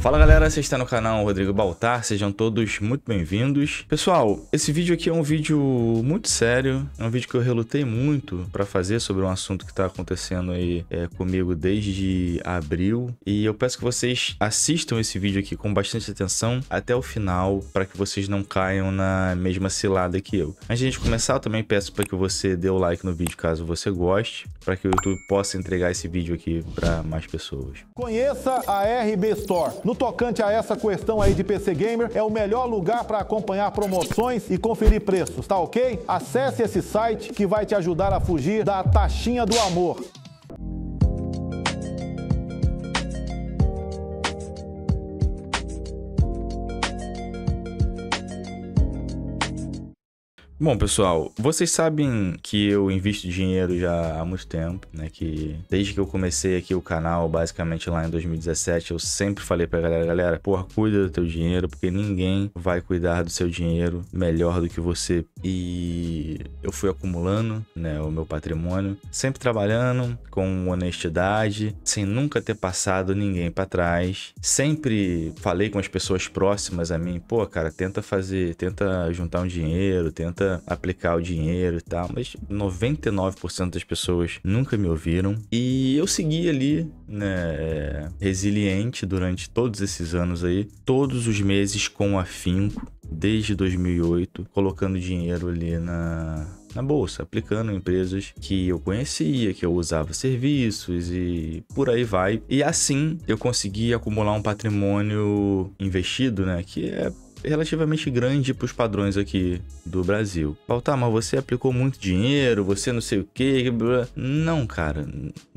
Fala galera, você está no canal Rodrigo Baltar, sejam todos muito bem-vindos. Pessoal, esse vídeo aqui é um vídeo muito sério, é um vídeo que eu relutei muito para fazer sobre um assunto que está acontecendo aí é, comigo desde abril e eu peço que vocês assistam esse vídeo aqui com bastante atenção até o final para que vocês não caiam na mesma cilada que eu. Antes de começar, eu também peço para que você dê o like no vídeo caso você goste, para que o YouTube possa entregar esse vídeo aqui para mais pessoas. Conheça a RB Store no tocante a essa questão aí de PC Gamer, é o melhor lugar para acompanhar promoções e conferir preços, tá ok? Acesse esse site que vai te ajudar a fugir da taxinha do amor. Bom, pessoal, vocês sabem que eu invisto dinheiro já há muito tempo, né? Que desde que eu comecei aqui o canal, basicamente lá em 2017, eu sempre falei pra galera, galera, porra, cuida do teu dinheiro, porque ninguém vai cuidar do seu dinheiro melhor do que você. E eu fui acumulando, né, o meu patrimônio, sempre trabalhando com honestidade, sem nunca ter passado ninguém para trás. Sempre falei com as pessoas próximas a mim, pô, cara, tenta fazer, tenta juntar um dinheiro, tenta aplicar o dinheiro e tal, mas 99% das pessoas nunca me ouviram. E eu segui ali, né, é, resiliente durante todos esses anos aí, todos os meses com afinco, desde 2008, colocando dinheiro ali na, na bolsa, aplicando empresas que eu conhecia, que eu usava serviços e por aí vai. E assim eu consegui acumular um patrimônio investido, né? Que é relativamente grande para os padrões aqui do Brasil. Faltar, mas você aplicou muito dinheiro, você não sei o que. Não, cara.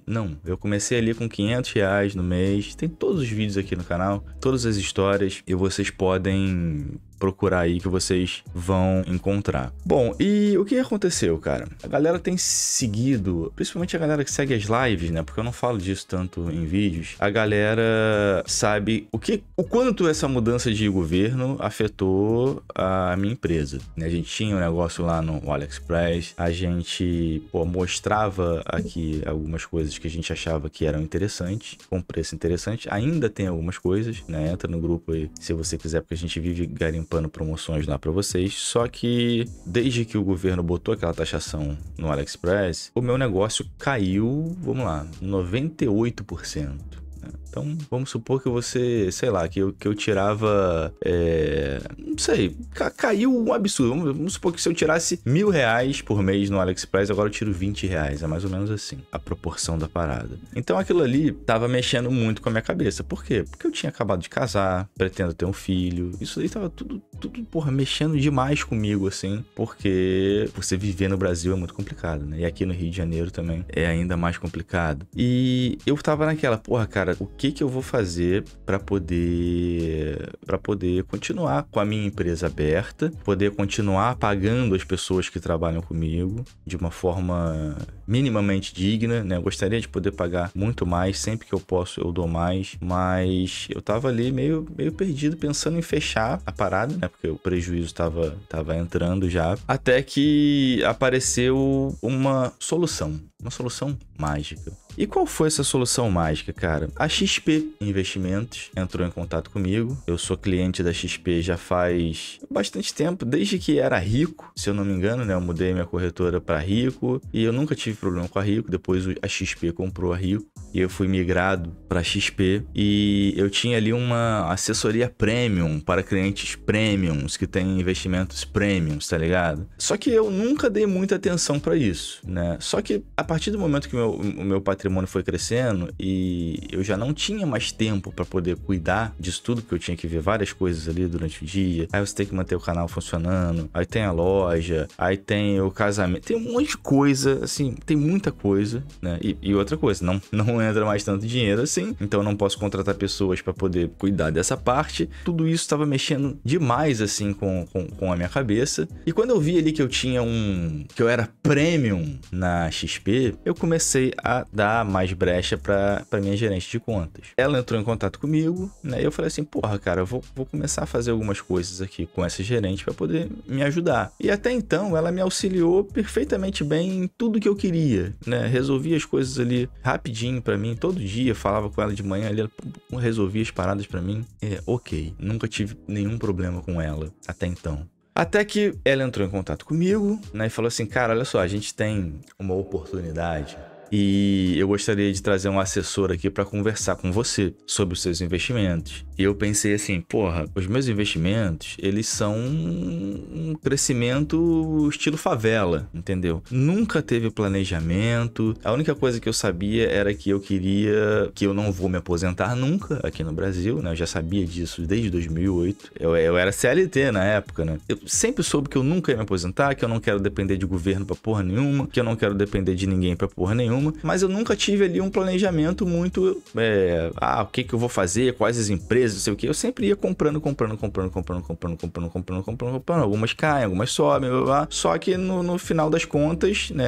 Não, eu comecei ali com 500 reais no mês. Tem todos os vídeos aqui no canal, todas as histórias, e vocês podem procurar aí que vocês vão encontrar. Bom, e o que aconteceu, cara? A galera tem seguido, principalmente a galera que segue as lives, né? Porque eu não falo disso tanto em vídeos. A galera sabe o que, o quanto essa mudança de governo afetou a minha empresa. Né? A gente tinha um negócio lá no AliExpress, a gente pô, mostrava aqui algumas coisas que a gente achava que eram interessantes, com preço interessante. Ainda tem algumas coisas, né? Entra no grupo aí se você quiser, porque a gente vive garimpando antecipando promoções lá para vocês. Só que desde que o governo botou aquela taxação no AliExpress, o meu negócio caiu, vamos lá, 98%. Né? Então, vamos supor que você, sei lá, que eu, que eu tirava. É, não sei, ca caiu um absurdo. Vamos, vamos, supor que se eu tirasse mil reais por mês no AliExpress, agora eu tiro 20 reais. É mais ou menos assim, a proporção da parada. Então aquilo ali tava mexendo muito com a minha cabeça. Por quê? Porque eu tinha acabado de casar, pretendo ter um filho. Isso aí tava tudo, tudo, porra, mexendo demais comigo, assim. Porque você viver no Brasil é muito complicado, né? E aqui no Rio de Janeiro também é ainda mais complicado. E eu tava naquela, porra, cara cara, o que que eu vou fazer para poder para poder continuar com a minha empresa aberta, poder continuar pagando as pessoas que trabalham comigo de uma forma minimamente digna, né? Eu gostaria de poder pagar muito mais, sempre que eu posso eu dou mais, mas eu tava ali meio, meio perdido pensando em fechar a parada, né? Porque o prejuízo tava, tava entrando já, até que apareceu uma solução, uma solução mágica. E qual foi essa solução mágica, cara? A XP Investimentos entrou em contato comigo. Eu sou cliente da XP já faz bastante tempo, desde que era rico, se eu não me engano, né? Eu mudei minha corretora para rico e eu nunca tive problema com a Rio, depois a XP comprou a Rio e eu fui migrado para XP e eu tinha ali uma assessoria premium para clientes premiums que têm investimentos premiums, tá ligado? Só que eu nunca dei muita atenção para isso, né? Só que a partir do momento que meu, o meu patrimônio foi crescendo e eu já não tinha mais tempo para poder cuidar disso tudo, porque eu tinha que ver várias coisas ali durante o dia. Aí você tem que manter o canal funcionando, aí tem a loja, aí tem o casamento, tem um monte de coisa, assim, tem muita coisa, né? E, e outra coisa, não, não entra mais tanto dinheiro assim, então eu não posso contratar pessoas para poder cuidar dessa parte. Tudo isso estava mexendo demais assim com, com, com, a minha cabeça. E quando eu vi ali que eu tinha um. que eu era premium na XP, eu comecei a dar mais brecha para minha gerente de contas. Ela entrou em contato comigo, né? E eu falei assim: porra, cara, eu vou, vou começar a fazer algumas coisas aqui com essa gerente para poder me ajudar. E até então ela me auxiliou perfeitamente bem em tudo que eu queria, né? Resolvi as coisas ali rapidinho para para mim todo dia, falava com ela de manhã, ela resolvia as paradas para mim. É, ok, nunca tive nenhum problema com ela até então. Até que ela entrou em contato comigo, né, e falou assim: "Cara, olha só, a gente tem uma oportunidade e eu gostaria de trazer um assessor aqui para conversar com você sobre os seus investimentos. E eu pensei assim, porra, os meus investimentos, eles são um crescimento estilo favela, entendeu? Nunca teve planejamento. A única coisa que eu sabia era que eu queria que eu não vou me aposentar nunca aqui no Brasil, né? Eu já sabia disso desde 2008. Eu, eu era CLT na época, né? Eu sempre soube que eu nunca ia me aposentar, que eu não quero depender de governo para porra nenhuma, que eu não quero depender de ninguém para porra nenhuma mas eu nunca tive ali um planejamento muito. É, ah, o que, que eu vou fazer, quais as empresas, não sei o que. Eu sempre ia comprando, comprando, comprando, comprando, comprando, comprando, comprando, comprando, comprando. Algumas caem, algumas sobem, blá, blá, Só que no, no final das contas, né,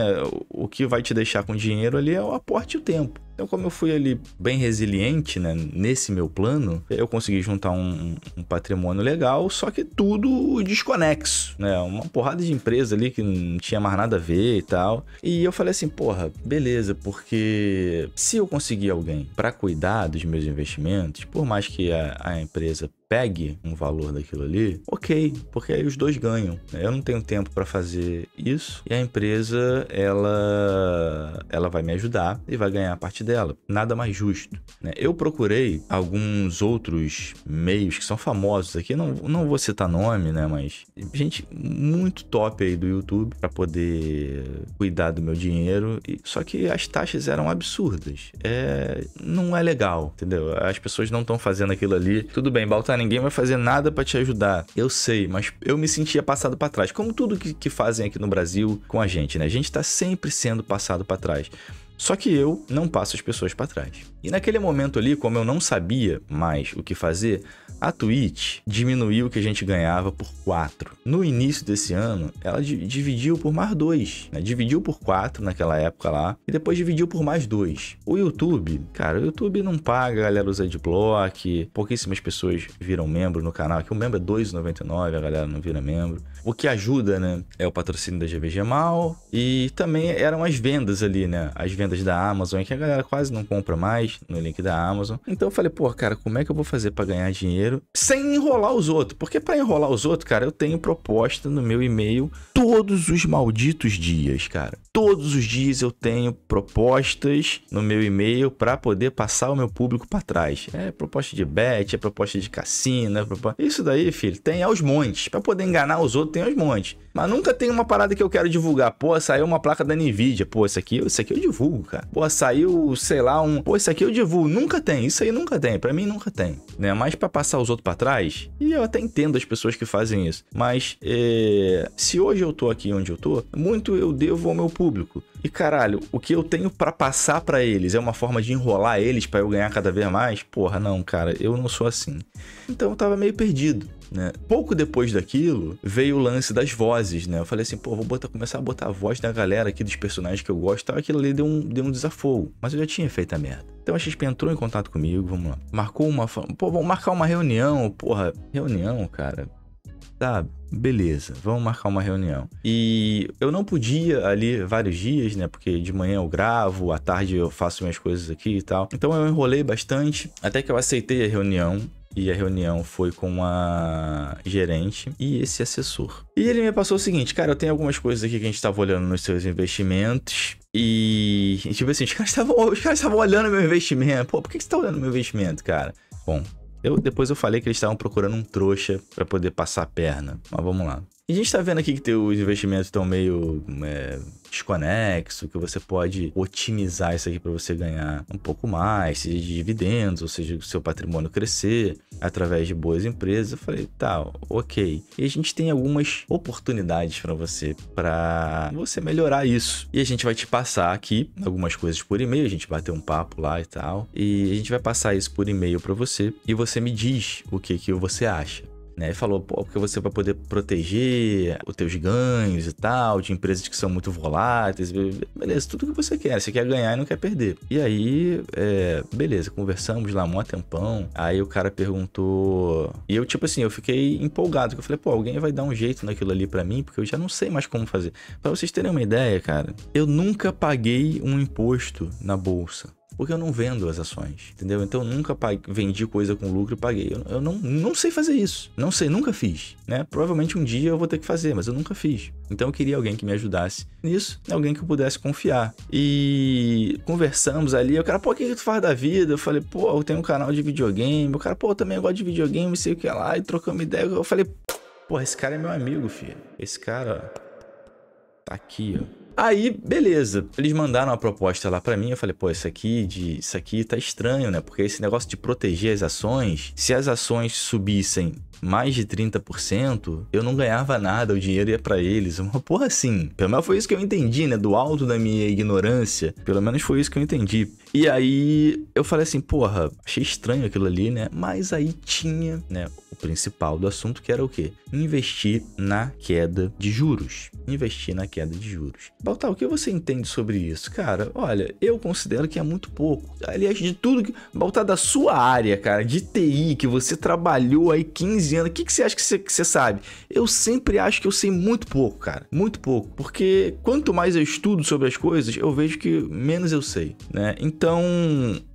o que vai te deixar com dinheiro ali é o aporte e o tempo. Então, como eu fui ali bem resiliente, né, nesse meu plano, eu consegui juntar um, um patrimônio legal, só que tudo desconexo, né? Uma porrada de empresa ali que não tinha mais nada a ver e tal. E eu falei assim, porra, beleza, porque se eu conseguir alguém para cuidar dos meus investimentos, por mais que a, a empresa pegue um valor daquilo ali, ok, porque aí os dois ganham. Né? Eu não tenho tempo para fazer isso e a empresa ela ela vai me ajudar e vai ganhar a parte dela. Nada mais justo. Né? Eu procurei alguns outros meios que são famosos aqui, não, não vou citar nome, né? Mas gente muito top aí do YouTube para poder cuidar do meu dinheiro. E, só que as taxas eram absurdas. É, não é legal, entendeu? As pessoas não estão fazendo aquilo ali. Tudo bem, Baltanin ninguém vai fazer nada para te ajudar. Eu sei, mas eu me sentia passado para trás, como tudo que, que fazem aqui no Brasil com a gente, né? A gente está sempre sendo passado para trás. Só que eu não passo as pessoas para trás. E naquele momento ali, como eu não sabia mais o que fazer, a Twitch diminuiu o que a gente ganhava por 4. No início desse ano, ela dividiu por mais 2. Né? Dividiu por 4 naquela época lá, e depois dividiu por mais 2. O YouTube, cara, o YouTube não paga, a galera usa adblock, pouquíssimas pessoas viram membro no canal, Aqui o membro é 2,99, a galera não vira membro. O que ajuda, né, é o patrocínio da GVG Mal, e também eram as vendas ali, né, as vendas da Amazon, que a galera quase não compra mais, no link da Amazon. Então eu falei, pô, cara, como é que eu vou fazer para ganhar dinheiro sem enrolar os outros? Porque para enrolar os outros, cara, eu tenho proposta no meu e-mail todos os malditos dias, cara. Todos os dias eu tenho propostas no meu e-mail para poder passar o meu público para trás. É proposta de bet, é proposta de cassino, é proposta... isso daí, filho, tem aos montes. Para poder enganar os outros, tem aos montes. Mas nunca tem uma parada que eu quero divulgar. Pô, saiu uma placa da Nvidia. Pô, isso aqui, isso aqui eu divulgo, cara. Pô, saiu, sei lá, um. Pô, isso aqui eu divulgo. Nunca tem. Isso aí nunca tem. Para mim nunca tem. Né? Mas para passar os outros para trás, e eu até entendo as pessoas que fazem isso. Mas é... se hoje eu tô aqui onde eu tô, muito eu devo ao meu público. E caralho, o que eu tenho para passar para eles é uma forma de enrolar eles para eu ganhar cada vez mais? Porra, não, cara, eu não sou assim. Então eu tava meio perdido né? Pouco depois daquilo, veio o lance das vozes, né? Eu falei assim, pô, vou botar, começar a botar a voz da galera aqui dos personagens que eu gosto tal. Aquilo ali deu um, deu um desafogo. Mas eu já tinha feito a merda. Então a XP entrou em contato comigo, vamos lá. Marcou uma. Pô, vamos marcar uma reunião, porra. Reunião, cara. Tá, beleza, vamos marcar uma reunião. E eu não podia ali vários dias, né? Porque de manhã eu gravo, à tarde eu faço minhas coisas aqui e tal. Então eu enrolei bastante, até que eu aceitei a reunião e a reunião foi com a gerente e esse assessor. E ele me passou o seguinte, cara, eu tenho algumas coisas aqui que a gente estava olhando nos seus investimentos e, gente tipo assim, os caras estavam olhando meu investimento. Pô, por que, que você tá olhando meu investimento, cara? Bom, eu, depois eu falei que eles estavam procurando um trouxa para poder passar a perna. Mas vamos lá. E a gente tá vendo aqui que os investimentos estão meio é, desconexo, que você pode otimizar isso aqui para você ganhar um pouco mais, seja de dividendos, ou seja, o seu patrimônio crescer através de boas empresas. Eu falei, tá, ok. E a gente tem algumas oportunidades para você, para você melhorar isso. E a gente vai te passar aqui algumas coisas por e-mail, a gente bateu um papo lá e tal, e a gente vai passar isso por e-mail para você e você me diz o que que você acha né? E falou, pô, porque você vai poder proteger os teus ganhos e tal, de empresas que são muito voláteis, beleza, tudo que você quer, você quer ganhar e não quer perder. E aí, é, beleza, conversamos lá um tempão, aí o cara perguntou, e eu, tipo assim, eu fiquei empolgado, que eu falei, pô, alguém vai dar um jeito naquilo ali para mim, porque eu já não sei mais como fazer. Para vocês terem uma ideia, cara, eu nunca paguei um imposto na bolsa. Porque eu não vendo as ações, entendeu? Então eu nunca paguei, vendi coisa com lucro e paguei. Eu, eu, não, não sei fazer isso. Não sei, nunca fiz, né? Provavelmente um dia eu vou ter que fazer, mas eu nunca fiz. Então eu queria alguém que me ajudasse nisso, alguém que eu pudesse confiar. E conversamos ali, o cara, pô, o que, que tu faz da vida? Eu falei, pô, eu tenho um canal de videogame. O cara, pô, eu também gosto de videogame, sei o que lá, e trocamos ideia. Eu falei, pô, esse cara é meu amigo, filho. Esse cara tá aqui, ó Aí, beleza. Eles mandaram uma proposta lá para mim. Eu falei, pô, isso aqui de isso aqui tá estranho, né? Porque esse negócio de proteger as ações, se as ações subissem mais de 30%, eu não ganhava nada, o dinheiro ia para eles. Uma porra assim. Pelo menos foi isso que eu entendi, né? Do alto da minha ignorância. Pelo menos foi isso que eu entendi. E aí eu falei assim, porra, achei estranho aquilo ali, né? Mas aí tinha, né? O principal do assunto que era o quê? Investir na queda de juros. Investir na queda de juros. Baltar, o que você entende sobre isso? Cara, olha, eu considero que é muito pouco. Aliás, de tudo que. Baltar, da sua área, cara, de TI, que você trabalhou aí 15 o que, que você acha que você, que você sabe? Eu sempre acho que eu sei muito pouco, cara. Muito pouco. Porque quanto mais eu estudo sobre as coisas, eu vejo que menos eu sei, né? Então,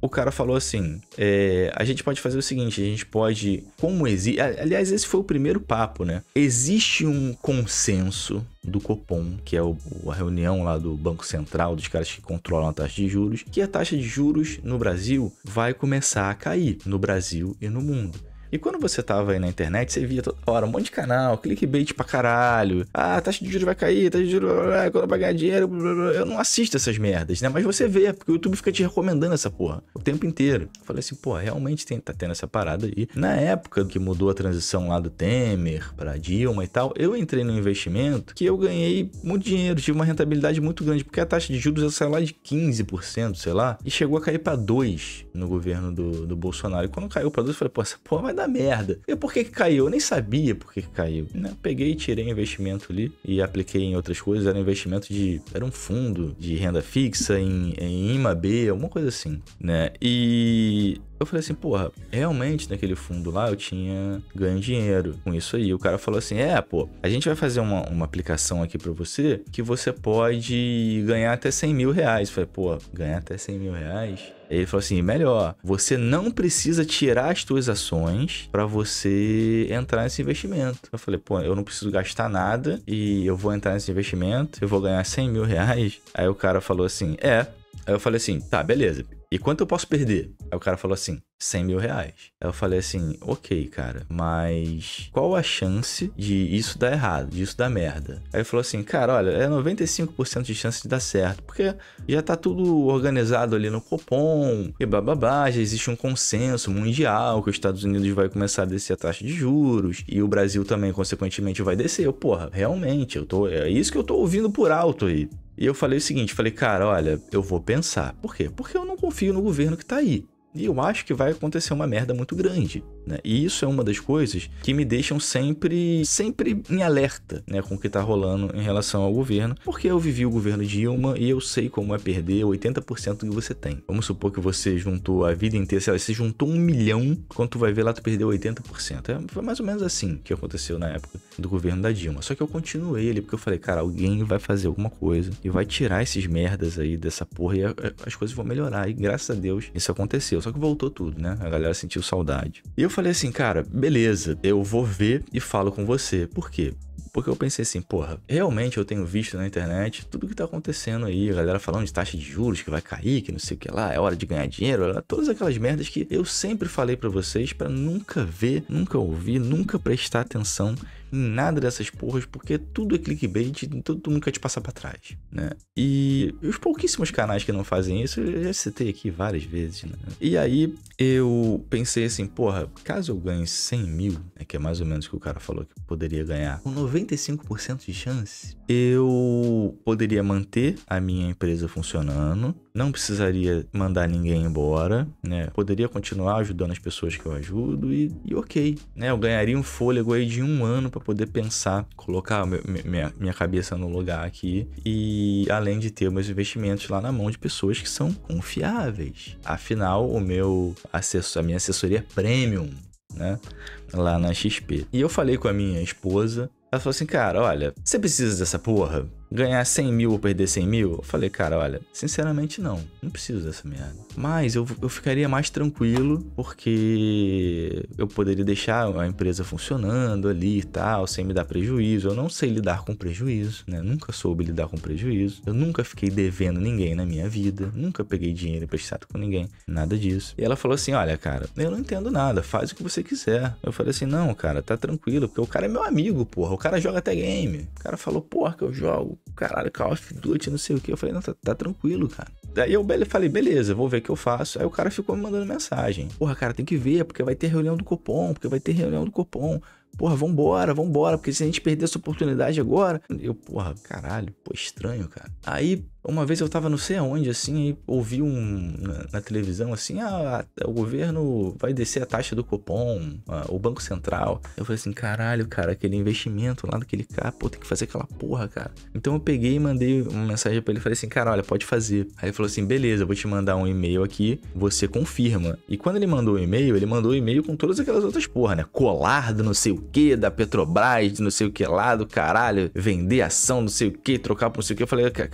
o cara falou assim: é, a gente pode fazer o seguinte, a gente pode. Como existe. Aliás, esse foi o primeiro papo, né? Existe um consenso do Copom, que é o, a reunião lá do Banco Central, dos caras que controlam a taxa de juros, que a taxa de juros no Brasil vai começar a cair no Brasil e no mundo. E quando você tava aí na internet, você via toda hora um monte de canal, clickbait pra caralho. Ah, taxa de juros vai cair, taxa de juros, vai quando eu pagar dinheiro, blá, blá. eu não assisto essas merdas, né? Mas você vê, porque o YouTube fica te recomendando essa porra o tempo inteiro. Eu falei assim, pô, realmente tem, tá tendo essa parada aí. Na época que mudou a transição lá do Temer pra Dilma e tal, eu entrei no investimento que eu ganhei muito dinheiro, tive uma rentabilidade muito grande, porque a taxa de juros saiu lá de 15%, sei lá, e chegou a cair pra 2% no governo do, do Bolsonaro. E quando caiu pra 2%, eu falei, pô, essa porra vai dar da merda. E por que que caiu? Eu nem sabia por que que caiu. Né? Peguei e tirei investimento ali e apliquei em outras coisas. Era um investimento de... Era um fundo de renda fixa em, em IMAB, alguma coisa assim, né? E eu falei assim, porra, realmente naquele fundo lá eu tinha ganho dinheiro com isso aí. O cara falou assim: é, pô, a gente vai fazer uma, uma aplicação aqui para você que você pode ganhar até 100 mil reais. Eu falei, pô, ganhar até 100 mil reais? Ele falou assim: melhor, você não precisa tirar as suas ações para você entrar nesse investimento. Eu falei: pô, eu não preciso gastar nada e eu vou entrar nesse investimento, eu vou ganhar 100 mil reais. Aí o cara falou assim: é. Aí eu falei assim: tá, beleza e quanto eu posso perder? Aí o cara falou assim, 100 mil reais. Aí eu falei assim, ok, cara, mas qual a chance de isso dar errado, de isso dar merda? Aí ele falou assim, cara, olha, é 95% de chance de dar certo, porque já tá tudo organizado ali no Copom e blá blá blá. já existe um consenso mundial que os Estados Unidos vai começar a descer a taxa de juros e o Brasil também, consequentemente, vai descer. Eu, porra, realmente, eu tô, é isso que eu tô ouvindo por alto aí. E eu falei o seguinte, falei, cara, olha, eu vou pensar. Por quê? Porque eu não confio no governo que tá aí. E eu acho que vai acontecer uma merda muito grande. Né? E isso é uma das coisas que me deixam sempre, sempre em alerta né, com o que está rolando em relação ao governo, porque eu vivi o governo Dilma e eu sei como é perder 80% do que você tem. Vamos supor que você juntou a vida inteira, sei lá, você juntou um milhão, quando tu vai ver lá, tu perdeu 80%. É, foi mais ou menos assim que aconteceu na época do governo da Dilma. Só que eu continuei ali, porque eu falei, cara, alguém vai fazer alguma coisa e vai tirar esses merdas aí dessa porra e a, a, as coisas vão melhorar. E graças a Deus isso aconteceu. Só que voltou tudo, né? A galera sentiu saudade. E eu eu falei assim, cara, beleza, eu vou ver e falo com você. Por quê? Porque eu pensei assim, porra, realmente eu tenho visto na internet tudo que tá acontecendo aí, a galera falando de taxa de juros que vai cair, que não sei o que lá, é hora de ganhar dinheiro, todas aquelas merdas que eu sempre falei para vocês para nunca ver, nunca ouvir, nunca prestar atenção em nada dessas porras, porque tudo é clickbait, todo mundo quer te passar para trás, né? E os pouquíssimos canais que não fazem isso, eu já citei aqui várias vezes, né? E aí eu pensei assim, porra, caso eu ganhe 100 mil, né, que é mais ou menos o que o cara falou que poderia ganhar, com 95% de chance, eu poderia manter a minha empresa funcionando, não precisaria mandar ninguém embora, né? Poderia continuar ajudando as pessoas que eu ajudo e, e ok, né? Eu ganharia um fôlego aí de um ano para poder pensar, colocar meu, minha, minha cabeça no lugar aqui e além de ter meus investimentos lá na mão de pessoas que são confiáveis. Afinal, o meu acesso, a minha assessoria é premium né? Lá na XP. E eu falei com a minha esposa ela falou assim, cara, olha, você precisa dessa porra? ganhar 100 mil ou perder 100 mil? Eu falei, cara, olha, sinceramente não. Não preciso dessa merda. Mas eu, eu ficaria mais tranquilo porque eu poderia deixar a empresa funcionando ali e tal, sem me dar prejuízo. Eu não sei lidar com prejuízo, né? Nunca soube lidar com prejuízo. Eu nunca fiquei devendo ninguém na minha vida. Nunca peguei dinheiro emprestado com ninguém. Nada disso. E ela falou assim: olha, cara, eu não entendo nada. Faz o que você quiser. Eu falei assim: não, cara, tá tranquilo, porque o cara é meu amigo, porra. O cara joga até game. O cara falou, porra, que eu jogo caralho, Call of Duty, não sei o que. Eu falei, não, tá, tá tranquilo, cara. Daí eu falei, beleza, vou ver o que eu faço. Aí o cara ficou me mandando mensagem. Porra, cara, tem que ver, porque vai ter reunião do Copom, porque vai ter reunião do Copom. Porra, vambora, vambora, porque se a gente perder essa oportunidade agora. Eu, porra, caralho, pô, estranho, cara. Aí uma vez eu tava não sei aonde, assim, e ouvi um na, na televisão assim, ah, o governo vai descer a taxa do cupom, o Banco Central. Eu falei assim, caralho, cara, aquele investimento lá daquele cara, pô, tem que fazer aquela porra, cara. Então eu peguei e mandei uma mensagem para ele, falei assim, cara, olha, pode fazer. Aí ele falou assim, beleza, eu vou te mandar um e-mail aqui, você confirma. E quando ele mandou o e-mail, ele mandou o e-mail com todas aquelas outras porra, né? Colar do não sei o que, da Petrobras, do não sei o que lá, do caralho, vender ação, não sei o que, trocar por não sei o que. Eu falei, cara,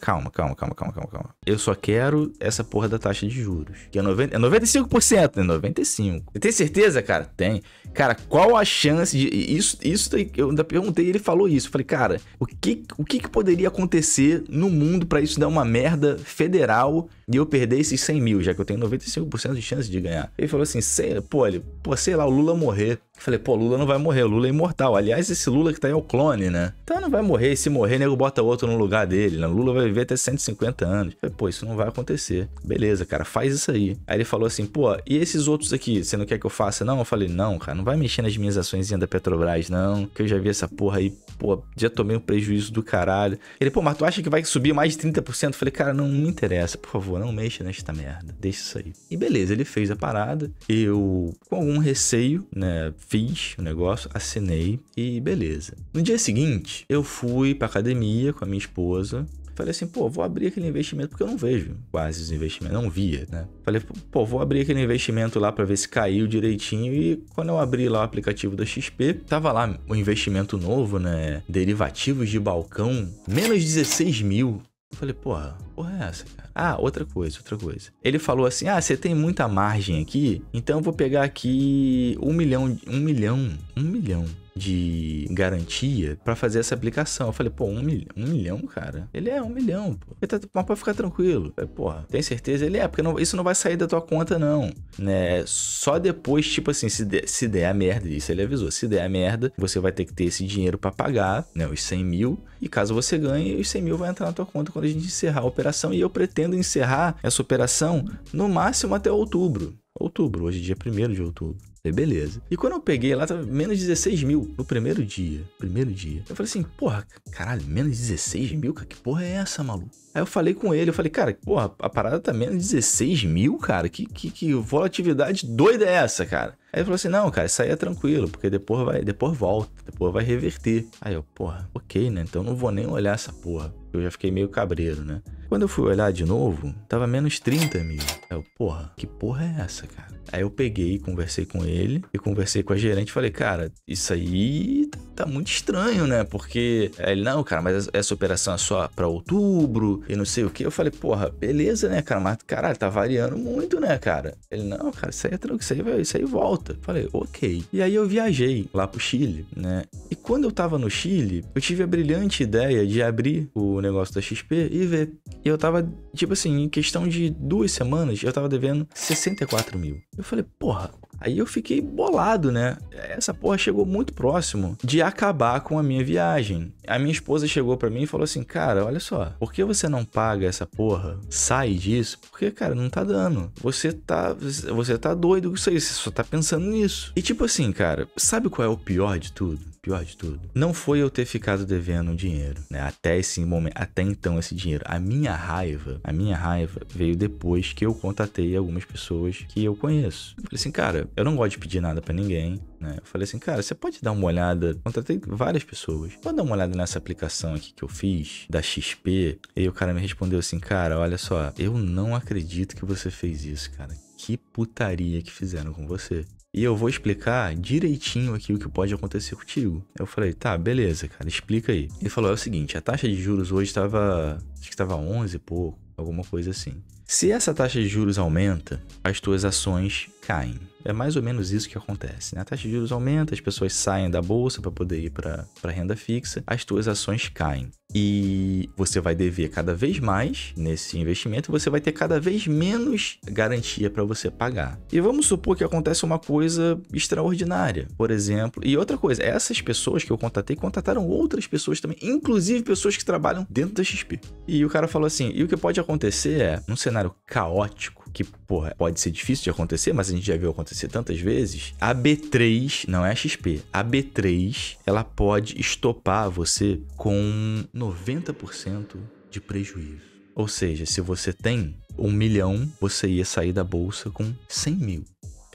calma, calma, calma, calma, calma, calma. Eu só quero essa porra da taxa de juros. Que é, 90, é 95%, né? 95%. Você tem certeza, cara? Tem. Cara, qual a chance de. Isso, isso eu ainda perguntei ele falou isso. Eu falei, cara, o que, o que, que poderia acontecer no mundo para isso dar uma merda federal e eu perder esses 100 mil, já que eu tenho 95% de chance de ganhar? Ele falou assim, sei, pô, ele, pô, sei lá, o Lula morrer. Falei, pô, Lula não vai morrer, Lula é imortal. Aliás, esse Lula que tá aí é o clone, né? Então não vai morrer, e se morrer, nego bota outro no lugar dele, né? Lula vai viver até 150 anos. Falei, pô, isso não vai acontecer. Beleza, cara, faz isso aí. Aí ele falou assim, pô, e esses outros aqui, você não quer que eu faça? Não, eu falei, não, cara, não vai mexer nas minhas ações da Petrobras, não, que eu já vi essa porra aí pô, já tomei um prejuízo do caralho. Ele, pô, mas tu acha que vai subir mais de 30%? Eu falei, cara, não me interessa, por favor, não mexa nesta merda, deixa isso aí. E beleza, ele fez a parada, eu, com algum receio, né, fiz o negócio, assinei e beleza. No dia seguinte, eu fui pra academia com a minha esposa, Falei assim, pô, vou abrir aquele investimento porque eu não vejo quase os investimentos, não via, né? Falei, pô, vou abrir aquele investimento lá para ver se caiu direitinho e quando eu abri lá o aplicativo da XP, tava lá o um investimento novo, né? Derivativos de balcão, menos 16 mil. Eu falei, porra, porra é essa, cara? Ah, outra coisa, outra coisa. Ele falou assim: ah, você tem muita margem aqui, então eu vou pegar aqui um milhão, um milhão, um milhão de garantia para fazer essa aplicação. Eu falei, pô, um, milhão, um milhão, cara? Ele é um milhão, pô. Ele tá, mas pode ficar tranquilo. falei, porra, tem certeza? Ele é, porque não, isso não vai sair da tua conta, não. Né? Só depois, tipo assim, se, de, se der a merda, isso ele avisou, se der a merda, você vai ter que ter esse dinheiro para pagar, né, os 100 mil, e caso você ganhe, os 100 mil vai entrar na tua conta quando a gente encerrar a operação, e eu pretendo encerrar essa operação no máximo até outubro. Outubro, hoje é dia 1 de outubro. Falei, beleza. E quando eu peguei lá, tava menos 16 mil no primeiro dia. Primeiro dia. Eu falei assim, porra, caralho, menos 16 mil? cara Que porra é essa, maluco? Aí eu falei com ele, eu falei, cara, porra, a parada tá menos 16 mil, cara? Que, que, que volatilidade doida é essa, cara? Aí ele falou assim, não, cara, isso aí é tranquilo, porque depois vai, depois volta, depois vai reverter. Aí eu, porra, ok, né? Então não vou nem olhar essa porra eu já fiquei meio cabreiro, né? Quando eu fui olhar de novo, tava menos 30 mil. Eu, porra, que porra é essa, cara? Aí eu peguei, conversei com ele e conversei com a gerente e falei, cara, isso aí tá muito estranho, né? Porque ele, não, cara, mas essa operação é só pra outubro e não sei o que. Eu falei, porra, beleza, né, cara? Mas caralho, tá variando muito, né, cara? Ele, não, cara, isso aí é tranquilo, isso aí, isso aí volta. Eu falei, ok. E aí eu viajei lá pro Chile, né? E quando eu tava no Chile, eu tive a brilhante ideia de abrir o negócio negócio da XP e ver. E eu tava, tipo assim, em questão de duas semanas, eu tava devendo 64 mil. Eu falei, porra. Aí eu fiquei bolado, né? Essa porra chegou muito próximo de acabar com a minha viagem. A minha esposa chegou para mim e falou assim: Cara, olha só, por que você não paga essa porra? Sai disso? Porque, cara, não tá dando. Você tá. Você tá doido com isso aí, você só tá pensando nisso. E tipo assim, cara, sabe qual é o pior de tudo? pior de tudo, não foi eu ter ficado devendo dinheiro, né? Até esse momento, até então esse dinheiro. A minha raiva, a minha raiva veio depois que eu contatei algumas pessoas que eu conheço. Eu falei assim, cara, eu não gosto de pedir nada para ninguém, né? Eu falei assim, cara, você pode dar uma olhada. Contratei várias pessoas. Pode dar uma olhada nessa aplicação aqui que eu fiz, da XP. E o cara me respondeu assim, cara, olha só, eu não acredito que você fez isso, cara que putaria que fizeram com você. E eu vou explicar direitinho aqui o que pode acontecer contigo. Eu falei, tá, beleza, cara, explica aí. Ele falou, é o seguinte, a taxa de juros hoje estava, acho que estava 11 e pouco, alguma coisa assim. Se essa taxa de juros aumenta, as tuas ações caem. É mais ou menos isso que acontece. Né? A taxa de juros aumenta, as pessoas saem da bolsa para poder ir para renda fixa, as tuas ações caem. E você vai dever cada vez mais nesse investimento, você vai ter cada vez menos garantia para você pagar. E vamos supor que acontece uma coisa extraordinária, por exemplo. E outra coisa, essas pessoas que eu contatei contataram outras pessoas também, inclusive pessoas que trabalham dentro da XP. E o cara falou assim: e o que pode acontecer é, num cenário caótico, que, porra, pode ser difícil de acontecer, mas a gente já viu acontecer tantas vezes. A B3, não é a XP, a B3, ela pode estopar você com 90% de prejuízo. Ou seja, se você tem um milhão, você ia sair da bolsa com 100 mil.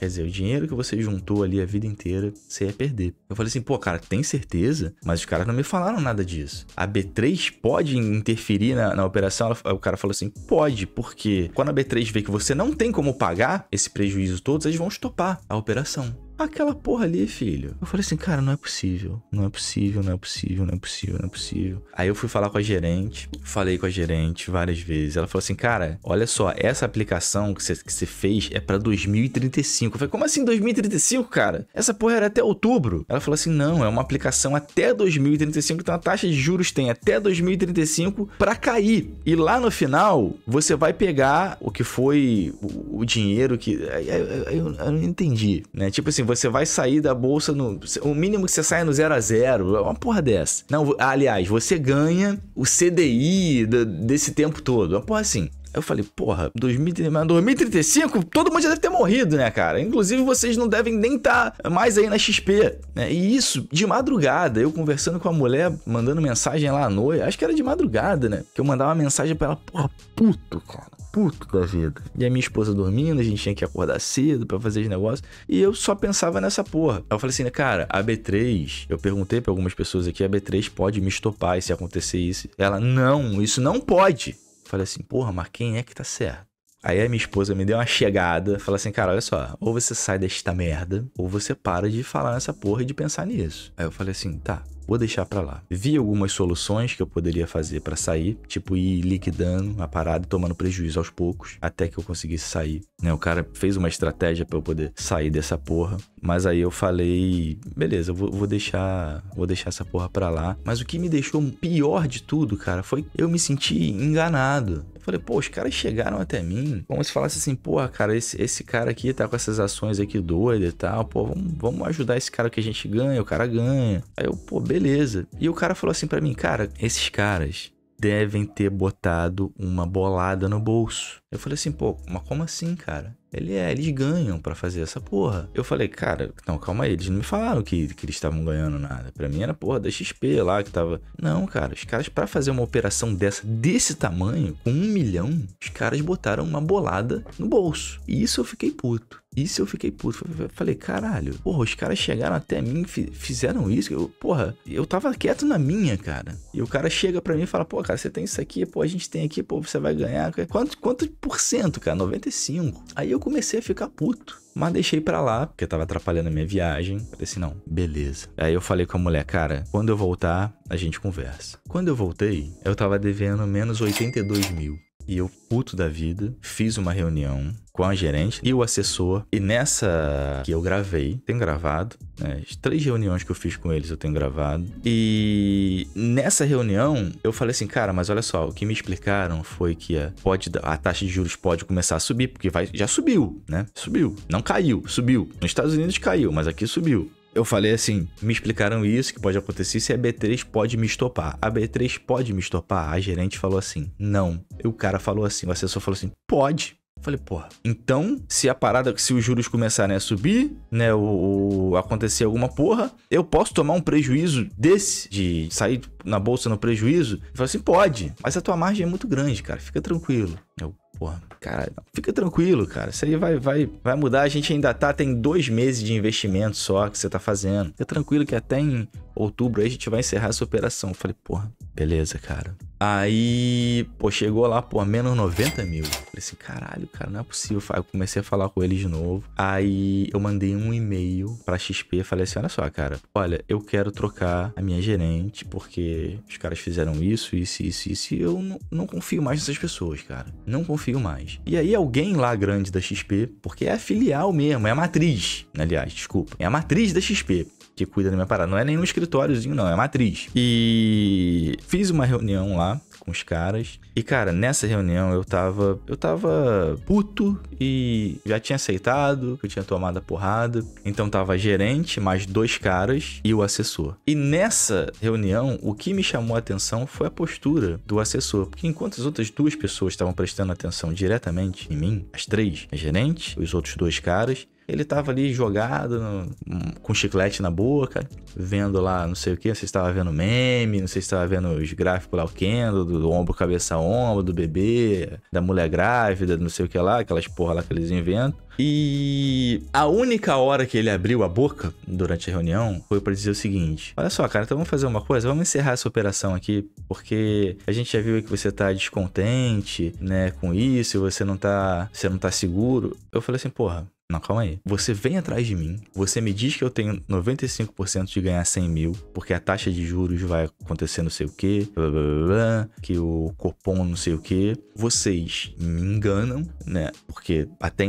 Quer dizer, o dinheiro que você juntou ali a vida inteira, você ia perder. Eu falei assim, pô, cara, tem certeza? Mas os caras não me falaram nada disso. A B3 pode interferir na, na operação? o cara falou assim, pode, porque quando a B3 vê que você não tem como pagar esse prejuízo todo, eles vão estopar a operação. Aquela porra ali, filho. Eu falei assim, cara, não é possível. Não é possível, não é possível, não é possível, não é possível. Aí eu fui falar com a gerente, falei com a gerente várias vezes. Ela falou assim, cara, olha só, essa aplicação que você que fez é pra 2035. Eu falei, como assim 2035, cara? Essa porra era até outubro. Ela falou assim, não, é uma aplicação até 2035, então a taxa de juros tem até 2035 pra cair. E lá no final, você vai pegar o que foi o, o dinheiro que. Eu, eu, eu, eu não entendi, né? Tipo assim, assim, você vai sair da bolsa no. O mínimo que você saia é no 0 a 0 é Uma porra dessa. Não, aliás, você ganha o CDI desse tempo todo. É uma porra assim. Eu falei, porra, 2035, 2035, todo mundo já deve ter morrido, né, cara? Inclusive, vocês não devem nem estar tá mais aí na XP, né? E isso, de madrugada, eu conversando com a mulher, mandando mensagem lá à noite, acho que era de madrugada, né? Que eu mandava uma mensagem pra ela, porra, puto, cara puto da vida. E a minha esposa dormindo, a gente tinha que acordar cedo para fazer os negócios. E eu só pensava nessa porra. Aí eu falei assim, cara, a B3, eu perguntei pra algumas pessoas aqui, a B3 pode me estopar se acontecer isso. Ela, não, isso não pode. Eu falei assim, porra, mas quem é que tá certo? Aí a minha esposa me deu uma chegada, falou assim, cara, olha só, ou você sai desta merda, ou você para de falar nessa porra e de pensar nisso. Aí eu falei assim, tá, vou deixar para lá. Vi algumas soluções que eu poderia fazer para sair, tipo ir liquidando a parada, tomando prejuízo aos poucos, até que eu conseguisse sair. Né? O cara fez uma estratégia para eu poder sair dessa porra, mas aí eu falei, beleza, eu vou, vou deixar, vou deixar essa porra para lá. Mas o que me deixou pior de tudo, cara, foi eu me senti enganado. Eu falei, pô, os caras chegaram até mim, como se falasse assim, porra, cara, esse, esse cara aqui tá com essas ações aqui doidas e tal, pô, vamos, vamos ajudar esse cara que a gente ganha, o cara ganha. Aí eu, pô, beleza. E o cara falou assim para mim, cara, esses caras devem ter botado uma bolada no bolso. Eu falei assim, pô, mas como assim, cara? Ele é, eles ganham para fazer essa porra. Eu falei, cara, não, calma aí, eles não me falaram que, que eles estavam ganhando nada. Pra mim era porra da XP lá que tava. Não, cara, os caras para fazer uma operação dessa, desse tamanho, com um milhão, os caras botaram uma bolada no bolso. E isso eu fiquei puto. Isso eu fiquei puto. Falei, caralho, porra, os caras chegaram até mim, fizeram isso. Eu, porra, eu tava quieto na minha, cara. E o cara chega para mim e fala, pô, cara, você tem isso aqui, pô, a gente tem aqui, pô, você vai ganhar. Quanto, quanto por cento, cara? 95. Aí eu comecei a ficar puto. Mas deixei pra lá, porque tava atrapalhando a minha viagem. Falei assim, não, beleza. Aí eu falei com a mulher, cara, quando eu voltar, a gente conversa. Quando eu voltei, eu tava devendo menos 82 mil. E eu, puto da vida, fiz uma reunião, com a gerente e o assessor. E nessa que eu gravei, tem gravado, né? as três reuniões que eu fiz com eles eu tenho gravado. E nessa reunião eu falei assim, cara, mas olha só, o que me explicaram foi que a, pode, a taxa de juros pode começar a subir, porque vai, já subiu, né? Subiu. Não caiu, subiu. Nos Estados Unidos caiu, mas aqui subiu. Eu falei assim, me explicaram isso, que pode acontecer, se a B3 pode me estopar. A B3 pode me estopar? A gerente falou assim, não. E o cara falou assim, o assessor falou assim, pode. Falei, porra, então, se a parada, se os juros começarem a subir, né, ou, acontecer alguma porra, eu posso tomar um prejuízo desse, de sair na bolsa no prejuízo? Ele falou assim, pode, mas a tua margem é muito grande, cara, fica tranquilo. Eu, porra, cara, fica tranquilo, cara. Isso aí vai, vai, vai mudar. A gente ainda tá, tem dois meses de investimento só que você tá fazendo. Fica tranquilo que até em outubro aí a gente vai encerrar essa operação. Eu falei, porra, Beleza, cara. Aí, pô, chegou lá, pô, menos 90 mil. Falei assim, caralho, cara, não é possível. Eu comecei a falar com ele de novo. Aí eu mandei um e-mail pra XP. Falei assim: olha só, cara, olha, eu quero trocar a minha gerente, porque os caras fizeram isso, isso, isso, isso. E eu não, não confio mais nessas pessoas, cara. Não confio mais. E aí alguém lá grande da XP, porque é a filial mesmo, é a matriz, aliás, desculpa, é a matriz da XP que cuida da minha parada. Não é nenhum escritóriozinho, não, é matriz. E fiz uma reunião lá com os caras. E, cara, nessa reunião eu tava. Eu tava puto e já tinha aceitado, eu tinha tomado a porrada. Então tava gerente, mais dois caras e o assessor. E nessa reunião, o que me chamou a atenção foi a postura do assessor. Porque enquanto as outras duas pessoas estavam prestando atenção diretamente em mim, as três, a gerente, os outros dois caras, ele tava ali jogado, no, com chiclete na boca, vendo lá não sei o que, não sei se tava vendo meme, não sei se tava vendo os gráficos lá, o Kendo, do, do ombro, cabeça, ombro, do bebê, da mulher grávida, não sei o que lá, aquelas porra lá que eles inventam. E a única hora que ele abriu a boca durante a reunião foi para dizer o seguinte: Olha só, cara, então vamos fazer uma coisa, vamos encerrar essa operação aqui, porque a gente já viu que você tá descontente, né, com isso, você não tá, você não tá seguro. Eu falei assim, porra, não, calma aí. Você vem atrás de mim, você me diz que eu tenho 95% de ganhar 100 mil, porque a taxa de juros vai acontecer não sei o quê, blá, blá, blá, blá, que o Copom não sei o quê. Vocês me enganam, né? Porque até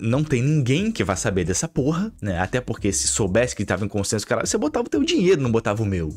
não tem ninguém que vá saber dessa porra, né? Até porque se soubesse que tava em consenso, cara, você botava o teu dinheiro, não botava o meu.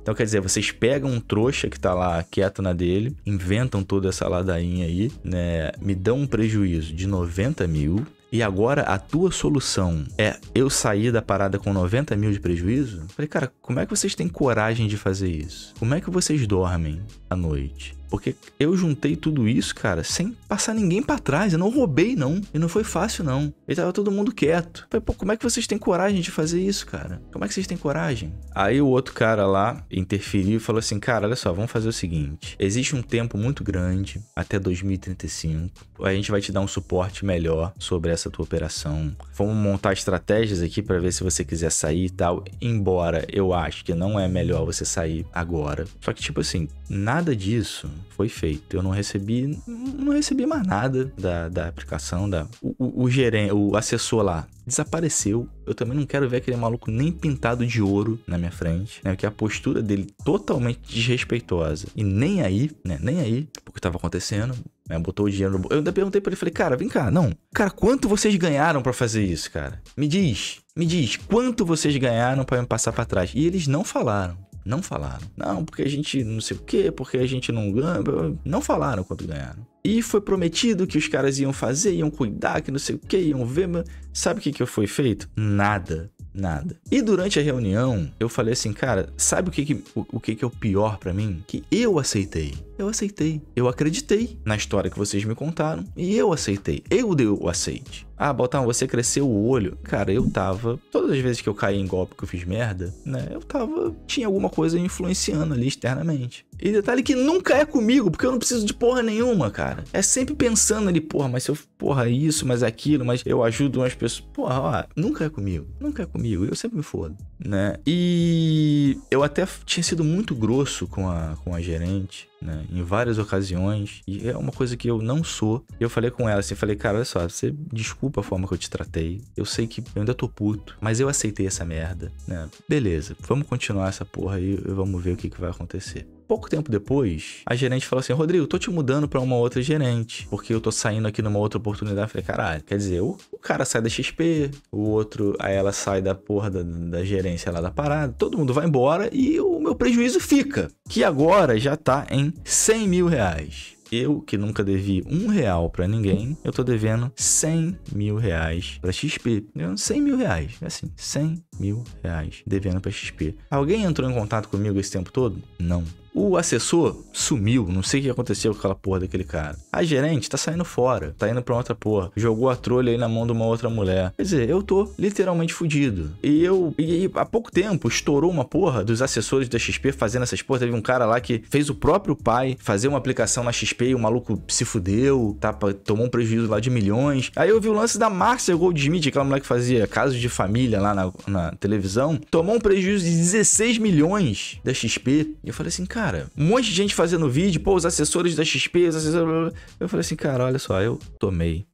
Então, quer dizer, vocês pegam um trouxa que tá lá quieto na dele, inventam toda essa ladainha aí, né? Me dão um prejuízo de 90 mil, e agora a tua solução é eu sair da parada com 90 mil de prejuízo? Falei, cara, como é que vocês têm coragem de fazer isso? Como é que vocês dormem à noite? Porque eu juntei tudo isso, cara, sem passar ninguém para trás. Eu não roubei, não. E não foi fácil, não. E tava todo mundo quieto. falei, pô, como é que vocês têm coragem de fazer isso, cara? Como é que vocês têm coragem? Aí o outro cara lá interferiu e falou assim: cara, olha só, vamos fazer o seguinte. Existe um tempo muito grande, até 2035. A gente vai te dar um suporte melhor sobre essa tua operação. Vamos montar estratégias aqui para ver se você quiser sair e tal. Embora eu acho que não é melhor você sair agora. Só que, tipo assim, nada disso foi feito. Eu não recebi, não recebi mais nada da, da aplicação, da o, o, o gerente, o assessor lá desapareceu. Eu também não quero ver aquele maluco nem pintado de ouro na minha frente, né? Porque a postura dele totalmente desrespeitosa. E nem aí, né? Nem aí, porque estava acontecendo. Né? Botou o dinheiro no... Eu ainda perguntei pra ele, falei, cara, vem cá, não. Cara, quanto vocês ganharam para fazer isso, cara? Me diz, me diz, quanto vocês ganharam para me passar para trás? E eles não falaram. Não falaram. Não, porque a gente não sei o quê, porque a gente não ganha. Não falaram quanto ganharam. E foi prometido que os caras iam fazer, iam cuidar, que não sei o quê, iam ver. Mas... Sabe o que, que foi feito? Nada. Nada. E durante a reunião, eu falei assim, cara, sabe o que, que o, o, que, que é o pior para mim? Que eu aceitei. Eu aceitei. Eu acreditei na história que vocês me contaram e eu aceitei. Eu dei o aceite. Ah, botão você cresceu o olho. Cara, eu tava. Todas as vezes que eu caí em golpe que eu fiz merda, né? Eu tava. Tinha alguma coisa influenciando ali externamente. E detalhe que nunca é comigo, porque eu não preciso de porra nenhuma, cara. É sempre pensando ali, porra, mas se eu. Porra, isso, mas aquilo, mas eu ajudo umas pessoas. Porra, ó, nunca é comigo. Nunca é comigo. Eu sempre me fodo, né? E. Eu até tinha sido muito grosso com a, com a gerente né? Em várias ocasiões. E é uma coisa que eu não sou. E eu falei com ela assim, falei, cara, olha só, você desculpa a forma que eu te tratei. Eu sei que eu ainda tô puto, mas eu aceitei essa merda, né? Beleza, vamos continuar essa porra aí e vamos ver o que, que vai acontecer pouco tempo depois, a gerente falou assim: Rodrigo, tô te mudando para uma outra gerente, porque eu tô saindo aqui numa outra oportunidade. Eu falei, caralho, quer dizer, o, o cara sai da XP, o outro, aí ela sai da porra da, da gerência lá da parada, todo mundo vai embora e o meu prejuízo fica, que agora já tá em 100 mil reais eu que nunca devi um real para ninguém, eu tô devendo 100 mil reais pra XP. 100 mil reais, é assim, 100 mil reais devendo pra XP. Alguém entrou em contato comigo esse tempo todo? Não. O assessor sumiu, não sei o que aconteceu com aquela porra daquele cara. A gerente tá saindo fora, tá indo pra outra porra. Jogou a trolha aí na mão de uma outra mulher. Quer dizer, eu tô literalmente fudido. E eu, e, e, há pouco tempo, estourou uma porra dos assessores da XP fazendo essas porras. Teve um cara lá que fez o próprio pai fazer uma aplicação na XP e o maluco se fudeu, tá, tomou um prejuízo lá de milhões. Aí eu vi o lance da Márcia Goldsmith, aquela mulher que fazia casos de família lá na, na televisão, tomou um prejuízo de 16 milhões da XP. E eu falei assim, cara cara, um monte de gente fazendo vídeo, pô, os assessores da XP, os assessores... Eu falei assim, cara, olha só, eu tomei.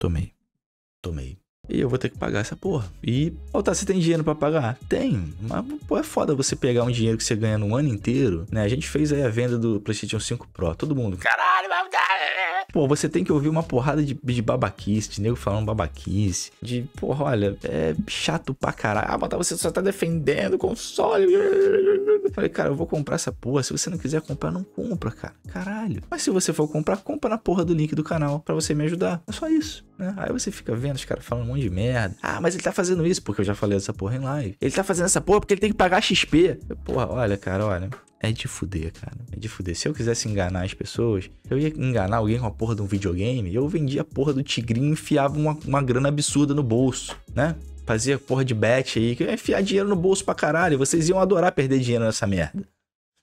Tomei. Tomei. E eu vou ter que pagar essa porra. E, ó, tá, você tem dinheiro para pagar? Tem. Mas, pô, é foda você pegar um dinheiro que você ganha no ano inteiro, né? A gente fez aí a venda do PlayStation 5 Pro. Todo mundo, caralho, vai mudar. Tá, é, é, é. Pô, você tem que ouvir uma porrada de, de babaquice, de nego falando babaquice. De, porra, olha, é chato pra caralho. Ah, mas tá, você só tá defendendo o console. Falei, cara, eu vou comprar essa porra. Se você não quiser comprar, não compra, cara. Caralho. Mas se você for comprar, compra na porra do link do canal para você me ajudar. É só isso, né? Aí você fica vendo os caras falando muito monte de merda. Ah, mas ele tá fazendo isso porque eu já falei essa porra em live. Ele tá fazendo essa porra porque ele tem que pagar XP. Porra, olha, cara, olha. É de fuder, cara. É de fuder. Se eu quisesse enganar as pessoas, eu ia enganar alguém com a porra de um videogame, eu vendia a porra do tigrinho e enfiava uma, uma grana absurda no bolso, né? Fazia porra de bet aí, que eu ia enfiar dinheiro no bolso pra caralho. Vocês iam adorar perder dinheiro nessa merda.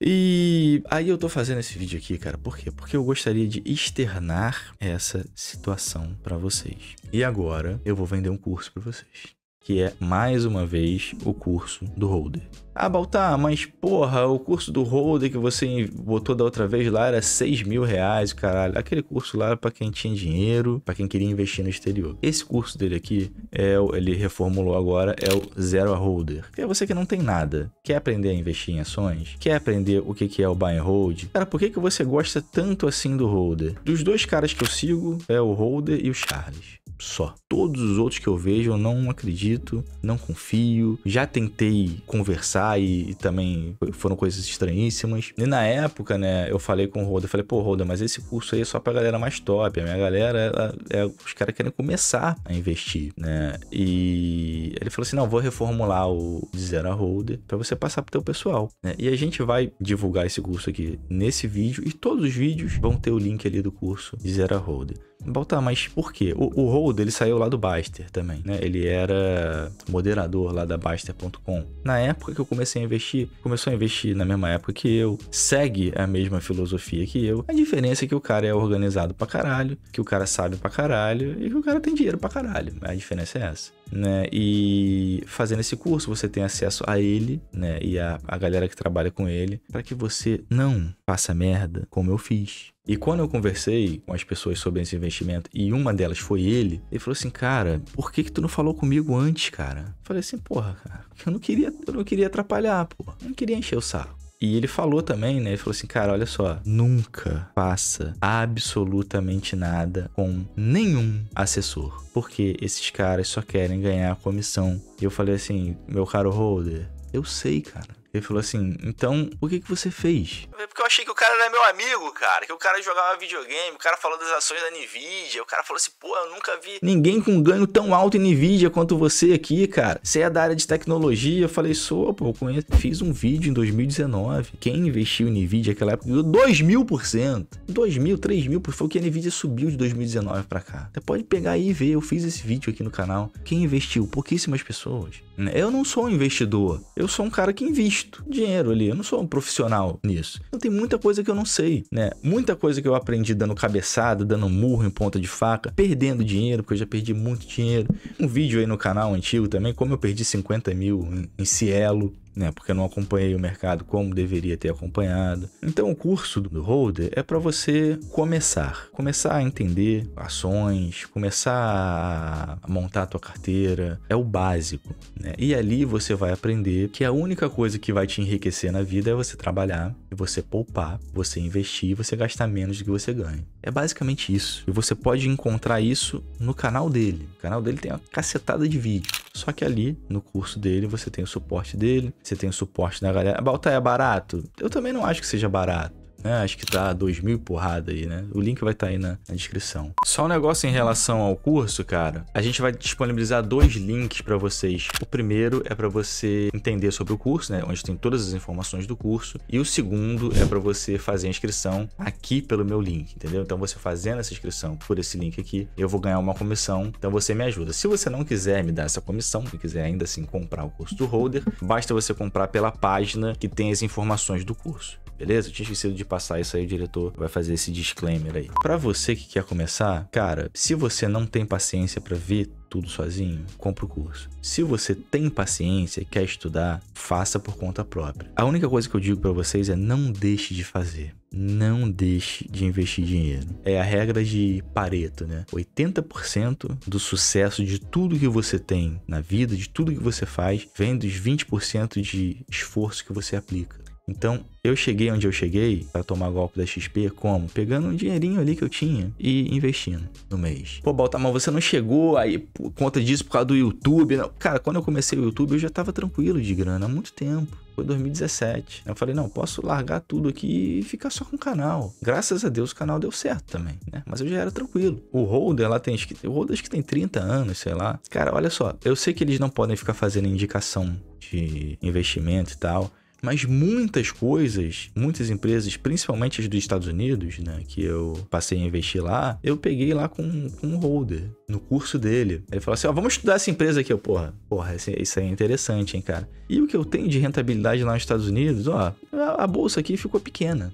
E aí eu tô fazendo esse vídeo aqui, cara, por quê? Porque eu gostaria de externar essa situação para vocês. E agora eu vou vender um curso para vocês que é mais uma vez o curso do Holder. Ah, Baltar, mas porra, o curso do Holder que você botou da outra vez lá era 6 mil reais, caralho. Aquele curso lá era pra quem tinha dinheiro, para quem queria investir no exterior. Esse curso dele aqui, é, ele reformulou agora, é o Zero a Holder. Que é você que não tem nada, quer aprender a investir em ações, quer aprender o que é o buy and hold. Cara, por que, que você gosta tanto assim do Holder? Dos dois caras que eu sigo, é o Holder e o Charles só. Todos os outros que eu vejo eu não acredito, não confio. Já tentei conversar e, e também foram coisas estranhíssimas. E na época, né, eu falei com o Roda, falei, pô, Roda, mas esse curso aí é só pra galera mais top. A minha galera, ela, é, os caras querem começar a investir, né? E ele falou assim: não, vou reformular o zero holder pra você passar pro teu pessoal. Né? E a gente vai divulgar esse curso aqui nesse vídeo e todos os vídeos vão ter o link ali do curso zero holder. Baltar, mas por quê? O, o Hold, ele saiu lá do Baster também, né? Ele era moderador lá da Baster.com. Na época que eu comecei a investir, começou a investir na mesma época que eu, segue a mesma filosofia que eu. A diferença é que o cara é organizado pra caralho, que o cara é sabe pra caralho e que o cara tem dinheiro pra caralho. A diferença é essa né? E fazendo esse curso você tem acesso a ele, né? E a, a galera que trabalha com ele, para que você não faça merda como eu fiz. E quando eu conversei com as pessoas sobre esse investimento, e uma delas foi ele, ele falou assim, cara, por que que tu não falou comigo antes, cara? Eu falei assim, porra, cara, eu não queria, eu não queria atrapalhar, porra. Eu não queria encher o saco. E ele falou também, né? Ele falou assim, cara, olha só, nunca faça absolutamente nada com nenhum assessor, porque esses caras só querem ganhar a comissão. E eu falei assim, meu caro Holder, eu sei, cara. Ele falou assim: então, o que que você fez? porque eu achei que o cara era é meu amigo, cara. Que o cara jogava videogame, o cara falou das ações da Nvidia. O cara falou assim: pô, eu nunca vi ninguém com ganho tão alto em Nvidia quanto você aqui, cara. Você é da área de tecnologia. Eu falei: sou, pô, eu conheço. Fiz um vídeo em 2019. Quem investiu em Nvidia naquela época ganhou 2 mil por cento. 2 mil, 3 mil, foi o que a Nvidia subiu de 2019 para cá. Você pode pegar aí e ver. Eu fiz esse vídeo aqui no canal. Quem investiu? Pouquíssimas pessoas. Né? Eu não sou um investidor, eu sou um cara que invisto dinheiro ali, eu não sou um profissional nisso. Então tem muita coisa que eu não sei, né? Muita coisa que eu aprendi dando cabeçada, dando murro em ponta de faca, perdendo dinheiro, porque eu já perdi muito dinheiro. Um vídeo aí no canal antigo também, como eu perdi 50 mil em, em Cielo, né? Porque eu não acompanhei o mercado como deveria ter acompanhado. Então, o curso do Holder é para você começar, começar a entender ações, começar a montar a tua carteira, é o básico, né? E ali você vai aprender que a única coisa que vai te enriquecer na vida é você trabalhar, você poupar, você investir, você gastar menos do que você ganha. É basicamente isso. E você pode encontrar isso no canal dele. O canal dele tem uma cacetada de vídeo. Só que ali, no curso dele, você tem o suporte dele, você tem o suporte da galera. Baltar é barato? Eu também não acho que seja barato né? Acho que tá dois mil porrada aí, né? O link vai estar tá aí na, na, descrição. Só um negócio em relação ao curso, cara. A gente vai disponibilizar dois links para vocês. O primeiro é para você entender sobre o curso, né? Onde tem todas as informações do curso. E o segundo é para você fazer a inscrição aqui pelo meu link, entendeu? Então você fazendo essa inscrição por esse link aqui, eu vou ganhar uma comissão. Então você me ajuda. Se você não quiser me dar essa comissão, e quiser ainda assim comprar o curso do Holder, basta você comprar pela página que tem as informações do curso beleza? Eu tinha esquecido de passar isso aí, o diretor vai fazer esse disclaimer aí. Para você que quer começar, cara, se você não tem paciência para ver tudo sozinho, compra o curso. Se você tem paciência e quer estudar, faça por conta própria. A única coisa que eu digo para vocês é não deixe de fazer. Não deixe de investir dinheiro. É a regra de Pareto, né? 80% do sucesso de tudo que você tem na vida, de tudo que você faz, vem dos 20% de esforço que você aplica. Então, eu cheguei onde eu cheguei para tomar golpe da XP como? Pegando um dinheirinho ali que eu tinha e investindo no mês. Pô, Baltamar, você não chegou aí por conta disso por causa do YouTube. Não. Né? Cara, quando eu comecei o YouTube, eu já tava tranquilo de grana há muito tempo. Foi 2017. Eu falei, não, posso largar tudo aqui e ficar só com o canal. Graças a Deus o canal deu certo também, né? Mas eu já era tranquilo. O Holder lá tem, o Holder acho que tem 30 anos, sei lá. Cara, olha só, eu sei que eles não podem ficar fazendo indicação de investimento e tal. Mas muitas coisas, muitas empresas, principalmente as dos Estados Unidos, né, que eu passei a investir lá, eu peguei lá com, com um holder no curso dele. Ele falou assim: ó, vamos estudar essa empresa aqui. Eu, porra, porra, isso aí é interessante, hein, cara. E o que eu tenho de rentabilidade lá nos Estados Unidos, ó, a bolsa aqui ficou pequena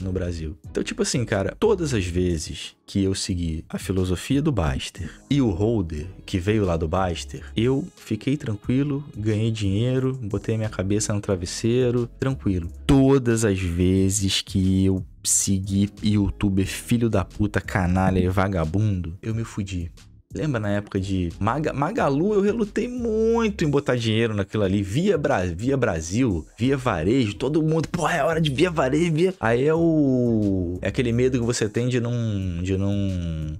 no Brasil. Então, tipo assim, cara, todas as vezes que eu segui a filosofia do Baster e o holder que veio lá do Baster, eu fiquei tranquilo, ganhei dinheiro, botei minha cabeça no travesseiro, tranquilo. Todas as vezes que eu segui youtuber filho da puta, canalha e vagabundo, eu me fudi. Lembra na época de Maga, Magalu? Eu relutei muito em botar dinheiro naquilo ali. Via, Bra via Brasil, via varejo, todo mundo, pô, é hora de via varejo, via. Aí é o. É aquele medo que você tem de não. de não.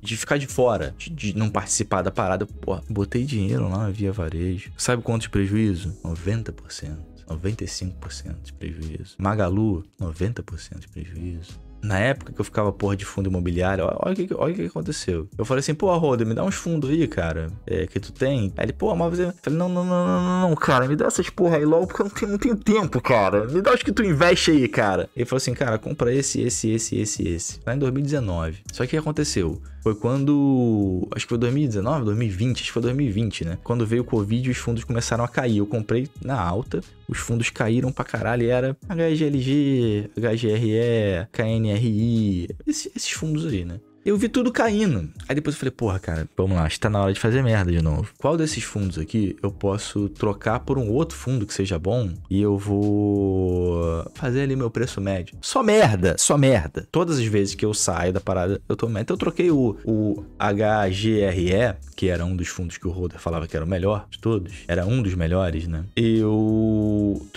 de ficar de fora, de, de não participar da parada. Pô, botei dinheiro lá via varejo. Sabe quanto de prejuízo? 90%. 95% de prejuízo. Magalu, 90% de prejuízo na época que eu ficava porra de fundo imobiliário, olha o que, olha que aconteceu. Eu falei assim, pô, Roda, me dá uns fundos aí, cara, é, que tu tem. Aí ele, pô, mas Eu falei, não, não, não, não, não, cara, me dá essas porra aí logo, porque eu não tenho, não tenho tempo, cara. Me dá os que tu investe aí, cara. Ele falou assim, cara, compra esse, esse, esse, esse, esse. Lá em 2019. Só que o que aconteceu? foi quando. Acho que foi 2019, 2020, acho que foi 2020, né? Quando veio o Covid, os fundos começaram a cair. Eu comprei na alta, os fundos caíram pra caralho. Era HGLG, HGRE, KNRI, esses, esses fundos aí, né? Eu vi tudo caindo. Aí depois eu falei, porra, cara, vamos lá, acho que tá na hora de fazer merda de novo. Qual desses fundos aqui eu posso trocar por um outro fundo que seja bom e eu vou fazer ali meu preço médio? Só merda, só merda. Todas as vezes que eu saio da parada, eu tô merda. Então eu troquei o, o HGRE, que era um dos fundos que o Roder falava que era o melhor de todos, era um dos melhores, né? Eu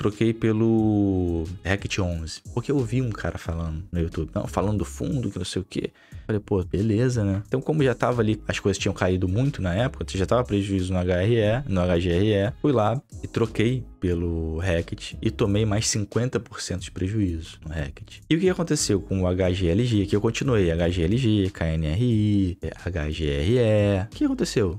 troquei pelo Rect 11. Porque eu vi um cara falando no YouTube, não, falando do fundo, que não sei o quê. Falei, pô, beleza, né? Então, como já tava ali, as coisas tinham caído muito na época, já tava prejuízo no HRE, no HGRE, fui lá e troquei pelo Hackett e tomei mais 50% de prejuízo no Hackett. E o que aconteceu com o HGLG? Que eu continuei HGLG, KNRI, HGRE. O que aconteceu?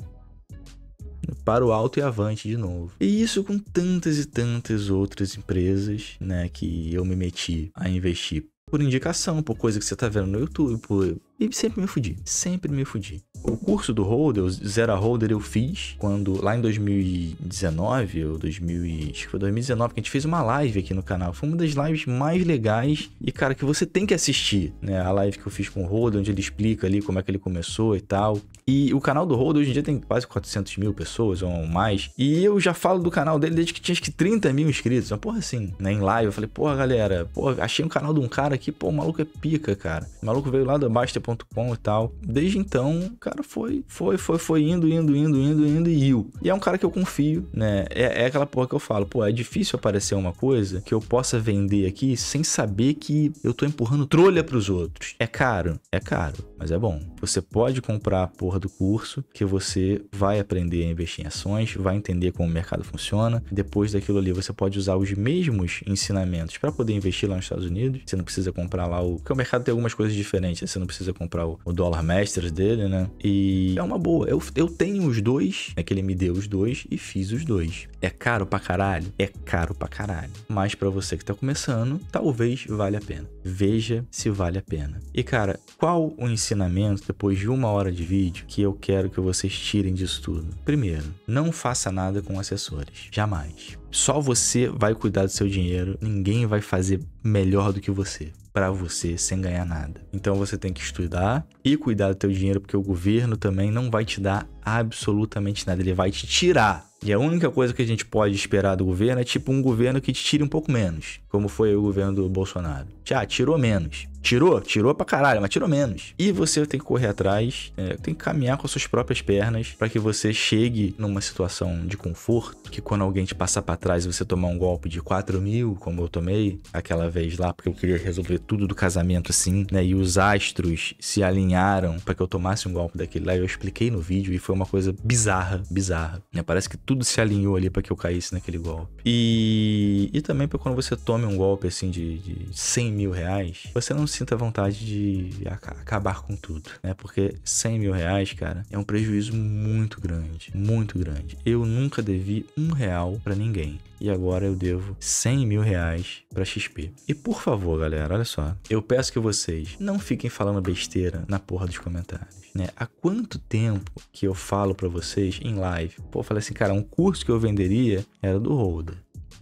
para o alto e avante de novo. E isso com tantas e tantas outras empresas, né, que eu me meti a investir por indicação, por coisa que você tá vendo no YouTube, por... e sempre me fudi, sempre me fudi. O curso do Holder, o Zero Holder, eu fiz quando, lá em 2019, ou 2000, acho que foi 2019, que a gente fez uma live aqui no canal. Foi uma das lives mais legais e, cara, que você tem que assistir, né? A live que eu fiz com o Holder, onde ele explica ali como é que ele começou e tal. E o canal do Rodo hoje em dia tem quase 400 mil pessoas ou mais. E eu já falo do canal dele desde que tinha acho que 30 mil inscritos. Uma porra assim, né? Em live. Eu falei, porra, galera, porra, achei um canal de um cara aqui, pô, o maluco é pica, cara. O maluco veio lá da Basta.com e tal. Desde então, o cara foi, foi, foi, foi indo, indo, indo, indo, indo e iu. E é um cara que eu confio, né? É, é aquela porra que eu falo, pô, é difícil aparecer uma coisa que eu possa vender aqui sem saber que eu tô empurrando trolha pros outros. É caro, é caro, mas é bom. Você pode comprar a porra do curso que você vai aprender a investir em ações, vai entender como o mercado funciona. Depois daquilo ali, você pode usar os mesmos ensinamentos para poder investir lá nos Estados Unidos. Você não precisa comprar lá o. Porque o mercado tem algumas coisas diferentes. Né? Você não precisa comprar o, dólar mestre dele, né? E é uma boa. Eu, eu tenho os dois, é que ele me deu os dois e fiz os dois. É caro pra caralho? É caro pra caralho. Mas para você que tá começando, talvez valha a pena. Veja se vale a pena. E cara, qual o ensinamento depois de uma hora de vídeo que eu quero que vocês tirem disso tudo. Primeiro, não faça nada com assessores. Jamais. Só você vai cuidar do seu dinheiro, ninguém vai fazer melhor do que você para você sem ganhar nada. Então você tem que estudar e cuidar do seu dinheiro porque o governo também não vai te dar absolutamente nada, ele vai te tirar e a única coisa que a gente pode esperar do governo é tipo um governo que te tire um pouco menos, como foi o governo do Bolsonaro. tchau tipo, ah, tirou menos. Tirou? Tirou pra caralho, mas tirou menos. E você tem que correr atrás, é, tem que caminhar com as suas próprias pernas para que você chegue numa situação de conforto, que quando alguém te passar para trás e você tomar um golpe de 4 mil, como eu tomei aquela vez lá, porque eu queria resolver tudo do casamento assim, né? E os astros se alinharam para que eu tomasse um golpe daquele lá. Eu expliquei no vídeo e foi uma coisa bizarra, bizarra. Né? Parece que tudo se alinhou ali para que eu caísse naquele golpe. E, e também para quando você tome um golpe assim de, de 100 mil reais, você não sinta vontade de ac acabar com tudo, né? Porque 100 mil reais, cara, é um prejuízo muito grande, muito grande. Eu nunca devi um real para ninguém e agora eu devo 100 mil reais para XP. E por favor, galera, olha só, eu peço que vocês não fiquem falando besteira na porra dos comentários. Né? Há quanto tempo que eu falo para vocês em live? Pô, eu falei assim, cara, um curso que eu venderia era do Holder.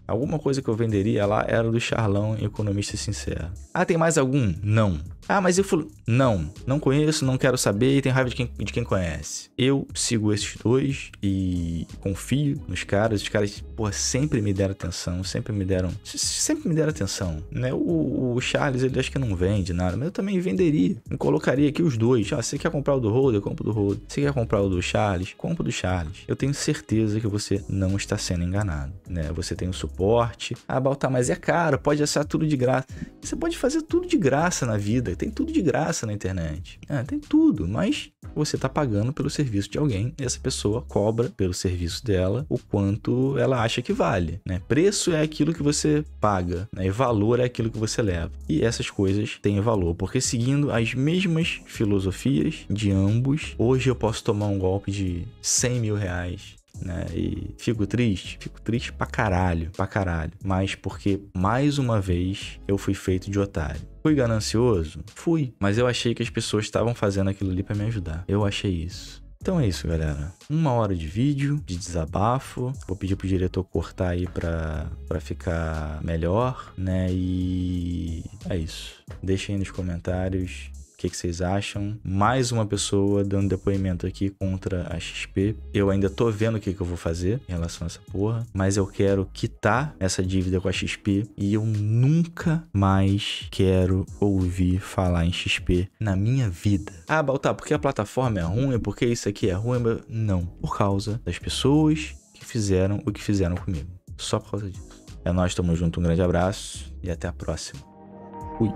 Alguma coisa que eu venderia lá era do Charlão Economista Sincero. Ah, tem mais algum? Não. Ah, mas eu falo, não, não conheço, não quero saber e tem raiva de quem, de quem conhece. Eu sigo esses dois e confio nos caras. Os caras, porra, sempre me deram atenção, sempre me deram, sempre me deram atenção, né? O, o Charles, ele acho que não vende nada, mas eu também venderia. colocaria aqui os dois. Ah, você quer comprar o do Holder? Compra o do Holder. Você quer comprar o do Charles? Compra o do Charles. Eu tenho certeza que você não está sendo enganado, né? Você tem o suporte suporte. Ah, Baltar, mas é caro, pode acessar tudo de graça. Você pode fazer tudo de graça na vida, tem tudo de graça na internet. Ah, tem tudo, mas você está pagando pelo serviço de alguém e essa pessoa cobra pelo serviço dela o quanto ela acha que vale. Né? Preço é aquilo que você paga né? e valor é aquilo que você leva. E essas coisas têm valor, porque seguindo as mesmas filosofias de ambos, hoje eu posso tomar um golpe de 100 mil reais né? E fico triste, fico triste pra caralho, pra caralho. Mas porque, mais uma vez, eu fui feito de otário. Fui ganancioso? Fui. Mas eu achei que as pessoas estavam fazendo aquilo ali para me ajudar. Eu achei isso. Então é isso, galera. Uma hora de vídeo, de desabafo. Vou pedir pro diretor cortar aí pra, pra ficar melhor, né? E é isso. Deixem aí nos comentários o que, que, vocês acham? Mais uma pessoa dando depoimento aqui contra a XP. Eu ainda tô vendo o que, que eu vou fazer em relação a essa porra, mas eu quero quitar essa dívida com a XP e eu nunca mais quero ouvir falar em XP na minha vida. Ah, Baltar, porque a plataforma é ruim? Porque isso aqui é ruim? Não. Por causa das pessoas que fizeram o que fizeram comigo. Só por causa disso. É nós, tamo junto, um grande abraço e até a próxima. Fui.